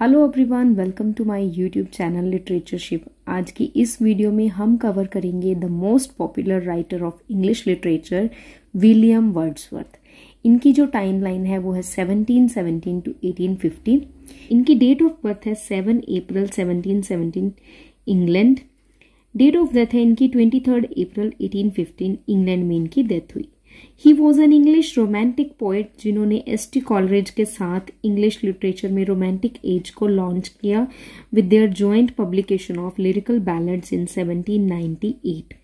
Hello everyone welcome to my YouTube channel literatureship आज की इस वीडियो में हम कवर करेंगे the most popular writer of English literature William Wordsworth इनकी जो टाइम लाइन है वो है 1717 टू 1815 इनकी डेट ऑफ बर्थ है 7 April 1717 England date of death है इनकी 23 अप्रैल 1815 इंग्लैंड में इनकी डेथ हुई he was an English romantic poet जिन्होंने एस टी कॉलरेज के साथ इंग्लिश लिटरेचर में रोमांटिक एज को लॉन्च किया with their joint publication of lyrical ballad in seventeen ninety eight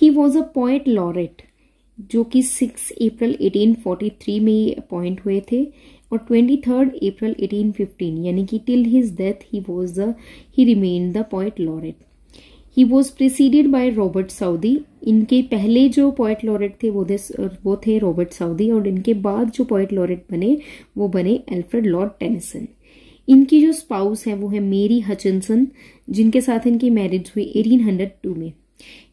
he was a poet laureate जो कि six April eighteen forty three में appoint हुए थे और ट्वेंटी थर्ड अप्रैल फिफ्टीन यानी कि till his death he was the he remain the poet laureate he was preceded by Robert Southey इनके पहले जो पोइट लॉरेट थे वो वो थे रॉबर्ट साउदी और इनके बाद जो पोइट लॉरेट बने वो बने एल्फ्रेड लॉर्ड टेनिसन इनकी जो स्पाउस है वो है मेरी हचिनसन जिनके साथ इनकी मैरिज हुई 1802 में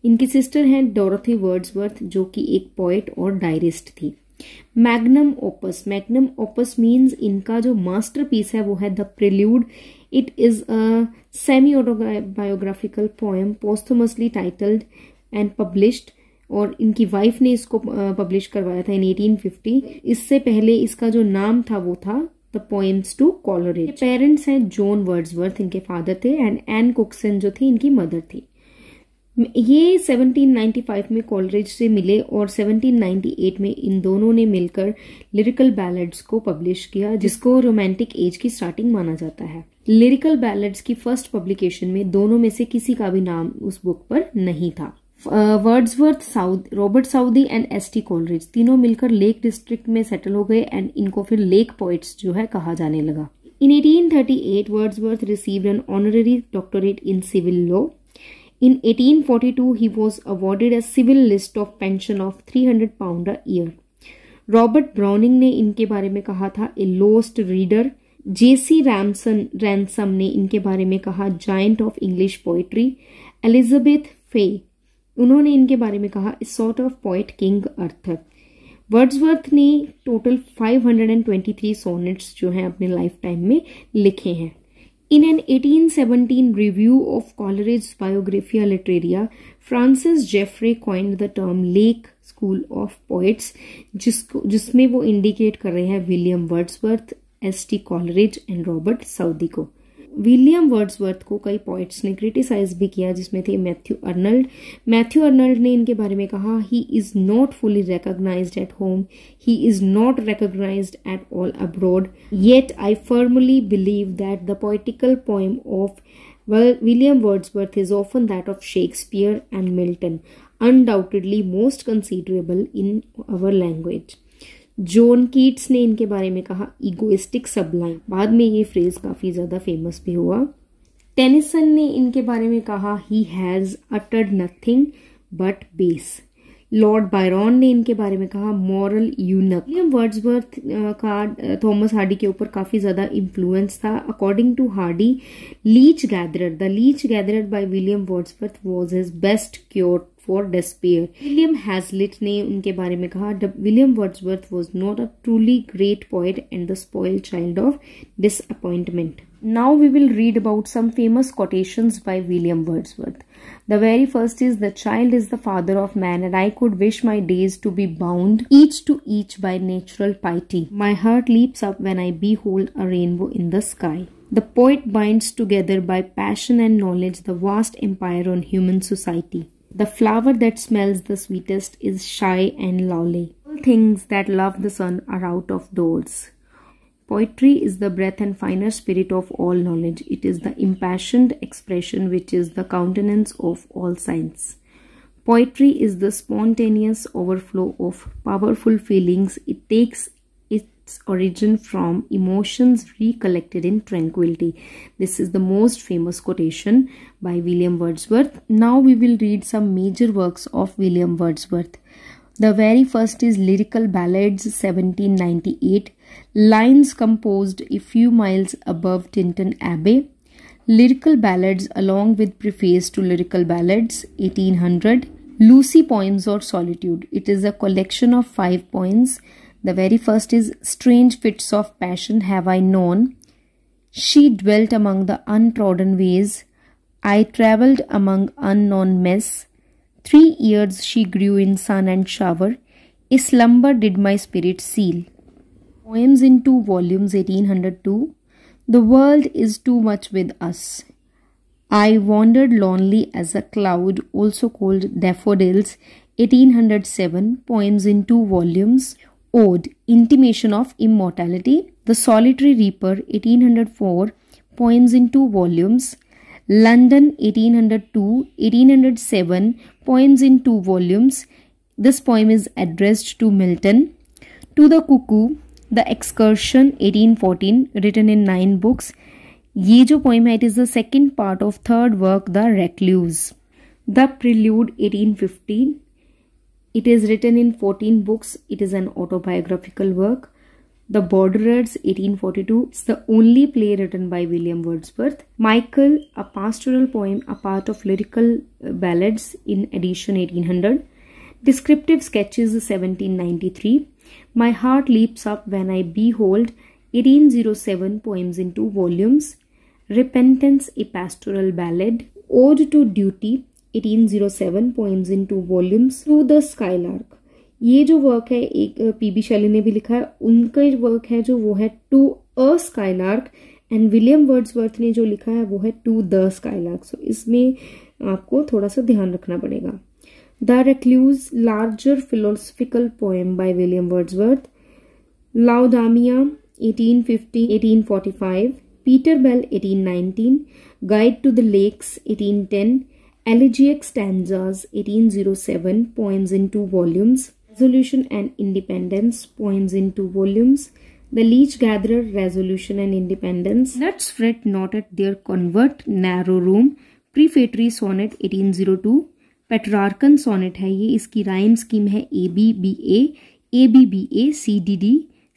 इनकी सिस्टर हैं डोरोथी वर्ड्सवर्थ जो कि एक पोइट और डायरिस्ट थी magnum opus magnum opus means इनका जो मास्टरपीस है वो है the prelude It is a semi-autobiographical poem posthumously titled and published और इनकी वाइफ ने इसको पब्लिश करवाया था इन 1850 इससे पहले इसका जो नाम था वो था the poems to Coleridge parents हैं जोन वर्ड्सवर्थ इनके फादर थे एंड एन कुकसन जो थी इनकी मदर थी ये 1795 में कॉलरेज से मिले और 1798 में इन दोनों ने मिलकर लिरिकल बैलेड्स को पब्लिश किया जिसको रोमांटिक एज की स्टार्टिंग माना जाता है लिरिकल बैलेड्स की फर्स्ट पब्लिकेशन में दोनों में से किसी का भी नाम उस बुक पर नहीं था Wordsworth south Robert Southey and S T Coleridge तीनों मिलकर लेक डिस्ट्रिक्ट में सेटल हो गए एंड इनको फिर लेक पॉइट्स जो है कहा जाने लगा in 1838 worth receive an honorary doctorate in civil law In 1842, he was awarded a civil list of pension of 300 pound a year. Robert Browning ने इनके बारे में कहा था a lost reader J C Ransom Ransom ने इनके बारे में कहा giant of English poetry Elizabeth Fay उन्होंने इनके बारे में कहा sort of poet king Arthur Wordsworth ने टोटल 523 सोनेट्स जो हैं अपने लाइफ टाइम में लिखे हैं In an 1817 review of Coleridge's Biographia Literaria, Francis Jeffrey coined the term lake school of poets जिसको जिसमें वो इंडिकेट कर रहे हैं William Wordsworth S T Coleridge and Robert Southey को विलियम वर्ड्सवर्थ को कई पॉइंट्स ने क्रिटिसाइज भी किया जिसमें थे मैथ्यू अर्नल्ड मैथ्यू अर्नल्ड ने इनके बारे में कहा he is not fully recognize at home he is not recognize at all abroad yet I firmly believe that the poetical poem of William Wordsworth is often that of Shakespeare and Milton undoubtedly most considerable in our language John Keats ने इनके बारे में कहा egoistic सबलाइन बाद में ये phrase काफ़ी ज़्यादा फेमस भी हुआ टेनिसन ने इनके बारे में कहा he has uttered nothing but base Lord Byron ने इनके बारे में कहा मॉरल यूनक विलियम वर्ड्सवर्थ का थॉमस हार्डी के ऊपर काफ़ी ज़्यादा इन्फ्लुएंस था according to Hardy leech gatherer the leech gatherer by William Wordsworth was his best cure for despair. William Hazlitt ने उनके बारे में कहा William Wordsworth was not a truly great poet and the spoiled child of disappointment. Now we will read about some famous quotations by William Wordsworth. The very first is The child is the father of man, and I could wish my days to be bound each to each by natural piety. My heart leaps up when I behold a rainbow in the sky. The poet binds together by passion and knowledge the vast empire on human society. The flower that smells the sweetest is shy and lovely. All things that love the sun are out of doors. Poetry is the breath and finer spirit of all knowledge. It is the impassioned expression which is the countenance of all science. Poetry is the spontaneous overflow of powerful feelings. It takes its origin from emotions recollected in tranquility. This is the most famous quotation by William Wordsworth. Now we will read some major works of William Wordsworth. The very first is Lyrical Ballads 1798, lines composed a few miles above Tinton Abbey, Lyrical Ballads along with preface to Lyrical Ballads 1800, Lucy Poems or Solitude. It is a collection of five poems the very first is Strange Fits of Passion Have I Known. She dwelt among the untrodden ways. I travelled among unknown mess. Three years she grew in sun and shower. A slumber did my spirit seal. Poems in two volumes, 1802. The world is too much with us. I wandered lonely as a cloud, also called Daffodils, 1807, poems in two volumes. Ode, Intimation of Immortality, The Solitary Reaper, 1804, poems in two volumes, London, 1802, 1807, poems in two volumes. This poem is addressed to Milton. To the Cuckoo, The Excursion, 1814, written in nine books. ये जो poem है it is the second part of third work The Recluse. The Prelude, 1815. It is written in 14 books. It is an autobiographical work. The Borderers 1842. It's the only play written by William Wordsworth. Michael, a pastoral poem, a part of lyrical uh, ballads in edition 1800. Descriptive sketches 1793. My heart leaps up when I behold 1807 poems in two volumes. Repentance, a pastoral ballad. Ode to duty, 1807 poems in two volumes to the skylark ये जो work है एक P B शैली ने भी लिखा है उनका वर्क है जो वो है to a skylark and William Wordsworth ने जो लिखा है वो है टू द स्काईलार्क सो इसमें आपको थोड़ा सा ध्यान रखना पड़ेगा the recluse larger philosophical poem by William Wordsworth Laodamia 1850 1845 Peter Bell 1819 guide to the lakes 1810 Elegiac Stanzas 1807, poems in two volumes. Resolution and Independence, poems in two volumes. The Leech Gatherer, Resolution and Independence. let's fret not at their convert, narrow room. Prefatory sonnet 1802 Petrarchan sonnet है ये इसकी rhyme scheme है A B B A A B B A C D D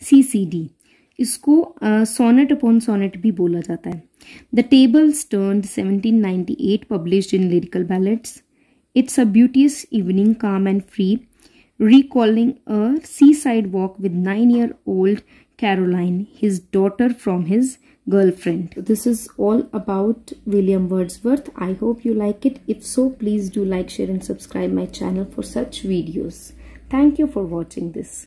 C C D इसको sonnet upon sonnet भी बोला जाता है the tables ninety eight publish in lyrical ballads it's a beauteous evening calm and free recalling a seaside walk with nine year old Caroline his daughter from his girlfriend this is all about William Wordsworth I hope you like it if so please do like share and subscribe my channel for such videos thank you for watching this